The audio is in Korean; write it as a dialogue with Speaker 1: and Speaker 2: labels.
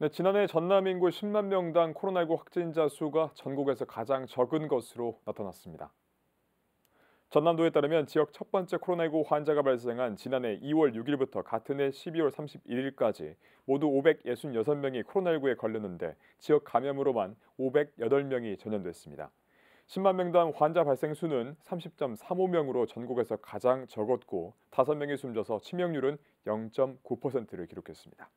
Speaker 1: 네, 지난해 전남인구 10만 명당 코로나19 확진자 수가 전국에서 가장 적은 것으로 나타났습니다. 전남도에 따르면 지역 첫 번째 코로나19 환자가 발생한 지난해 2월 6일부터 같은 해 12월 31일까지 모두 566명이 코로나19에 걸렸는데 지역 감염으로만 508명이 전염됐습니다. 10만 명당 환자 발생 수는 30.35명으로 전국에서 가장 적었고 5명이 숨져서 치명률은 0.9%를 기록했습니다.